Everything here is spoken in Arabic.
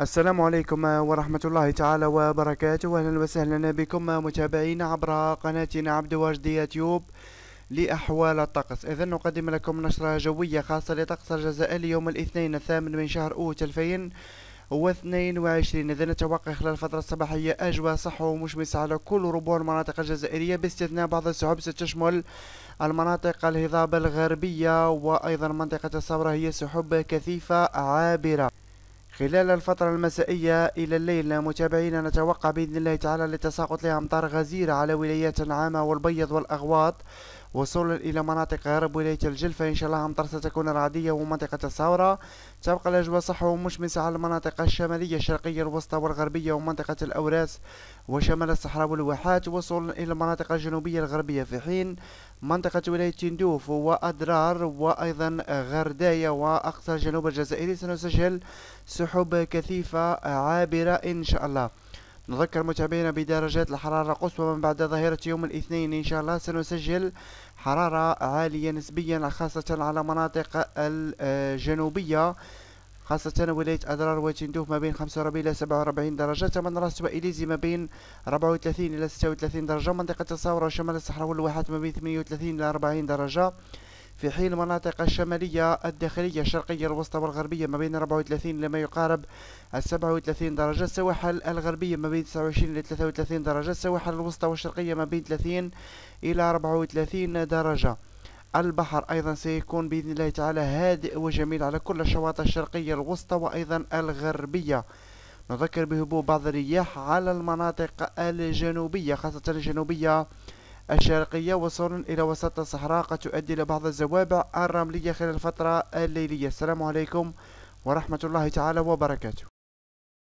السلام عليكم ورحمة الله تعالى وبركاته أهلا وسهلا بكم متابعينا عبر قناتنا عبد واجد يوتيوب لأحوال الطقس إذا نقدم لكم نشرة جوية خاصة لطقس الجزائر يوم الاثنين الثامن من شهر أوت 2022 إذا نتوقع خلال الفترة الصباحية أجواء صح ومشمسة على كل ربوع المناطق الجزائرية باستثناء بعض السحب ستشمل المناطق الهضاب الغربية وأيضا منطقة الصبرة هي سحب كثيفة عابرة خلال الفترة المسائية إلى الليل متابعينا نتوقع بإذن الله تعالى لتساقط لها أمطار غزيرة على ولايات عامة والبيض والأغواط وصولا إلى مناطق غرب ولاية الجلفه ان شاء الله أمطار ستكون رعدية ومنطقة الثورة تبقى الأجواء صحو ومشمسة على المناطق الشمالية الشرقية الوسطى والغربية ومنطقة الأوراس وشمال الصحراء والواحات وصولا إلى المناطق الجنوبية الغربية في حين منطقة ولاية تندوف وأدرار وأيضا غرداية وأقصى جنوب الجزائري سنسجل سحب كثيفة عابرة إن شاء الله نذكر متابعينا بدرجات الحرارة قصوى من بعد ظهيرة يوم الاثنين إن شاء الله سنسجل حرارة عالية نسبيا خاصة على مناطق الجنوبية خاصة ولاية أدرار وتندوف ما بين 45 إلى 47 درجة من راس وإليزي ما بين 34 إلى 36 درجة منطقة الصورة وشمال الصحراء والواحات ما بين 38 إلى 40 درجة في حين المناطق الشمالية الداخلية الشرقية الوسطى والغربية ما بين 34 لما يقارب 37 درجة السواحل الغربية ما بين 29 إلى 33 درجة السواحل الوسطى والشرقية ما بين 30 إلى 34 درجة البحر أيضا سيكون بإذن الله تعالى هادئ وجميل على كل الشواطئ الشرقية الوسطى وأيضا الغربية نذكر بهبوب بعض الرياح على المناطق الجنوبية خاصة الجنوبية الشرقية وصولا إلى وسط الصحراء قد تؤدي إلى بعض الزوابع الرملية خلال الفترة الليلية السلام عليكم ورحمة الله تعالى وبركاته